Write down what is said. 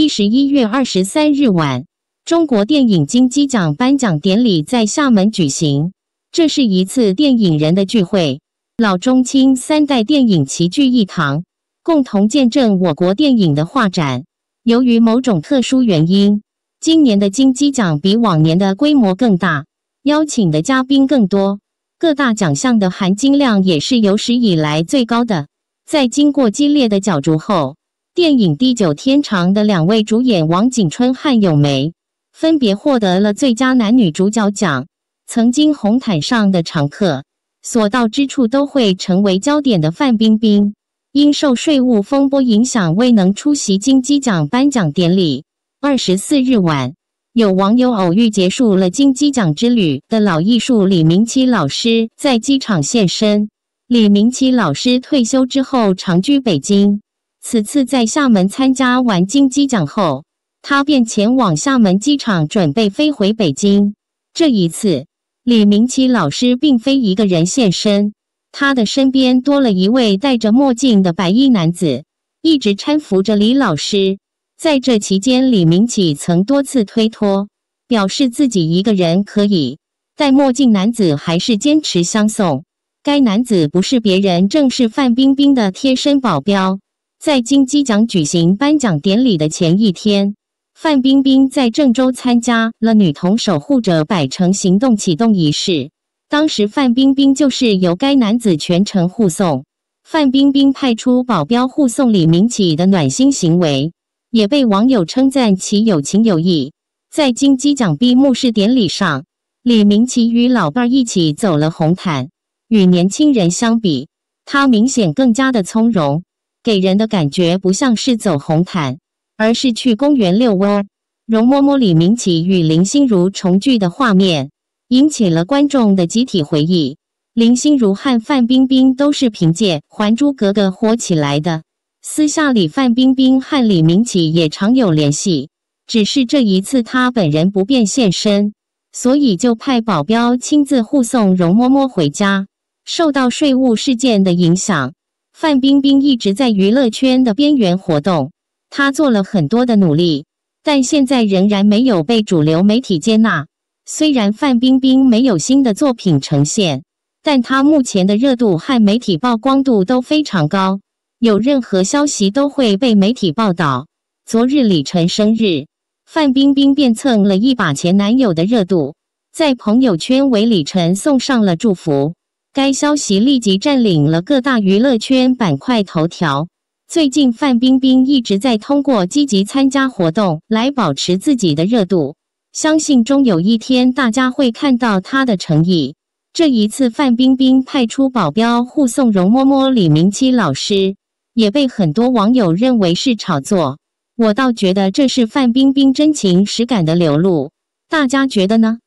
一十一月二十三日晚，中国电影金鸡奖颁奖典礼在厦门举行。这是一次电影人的聚会，老中青三代电影齐聚一堂，共同见证我国电影的画展。由于某种特殊原因，今年的金鸡奖比往年的规模更大，邀请的嘉宾更多，各大奖项的含金量也是有史以来最高的。在经过激烈的角逐后，电影《地久天长》的两位主演王景春和咏梅分别获得了最佳男女主角奖。曾经红毯上的常客，所到之处都会成为焦点的范冰冰，因受税务风波影响，未能出席金鸡奖颁奖典礼。二十四日晚，有网友偶遇结束了金鸡奖之旅的老艺术李明启老师在机场现身。李明启老师退休之后，长居北京。此次在厦门参加完金鸡奖后，他便前往厦门机场准备飞回北京。这一次，李明启老师并非一个人现身，他的身边多了一位戴着墨镜的白衣男子，一直搀扶着李老师。在这期间，李明启曾多次推脱，表示自己一个人可以。戴墨镜男子还是坚持相送。该男子不是别人，正是范冰冰的贴身保镖。在金鸡奖举行颁奖典礼的前一天，范冰冰在郑州参加了“女童守护者”百城行动启动仪式。当时，范冰冰就是由该男子全程护送。范冰冰派出保镖护送李明启的暖心行为，也被网友称赞其有情有义。在金鸡奖闭幕式典礼上，李明启与老伴儿一起走了红毯。与年轻人相比，他明显更加的从容。给人的感觉不像是走红毯，而是去公园遛弯。容嬷嬷李明启与林心如重聚的画面，引起了观众的集体回忆。林心如和范冰冰都是凭借《还珠格格》火起来的。私下里，范冰冰和李明启也常有联系，只是这一次她本人不便现身，所以就派保镖亲自护送容嬷嬷回家。受到税务事件的影响。范冰冰一直在娱乐圈的边缘活动，她做了很多的努力，但现在仍然没有被主流媒体接纳。虽然范冰冰没有新的作品呈现，但她目前的热度和媒体曝光度都非常高，有任何消息都会被媒体报道。昨日李晨生日，范冰冰便蹭了一把前男友的热度，在朋友圈为李晨送上了祝福。该消息立即占领了各大娱乐圈板块头条。最近，范冰冰一直在通过积极参加活动来保持自己的热度，相信终有一天大家会看到她的诚意。这一次，范冰冰派出保镖护送容嬷嬷李明基老师，也被很多网友认为是炒作。我倒觉得这是范冰冰真情实感的流露，大家觉得呢？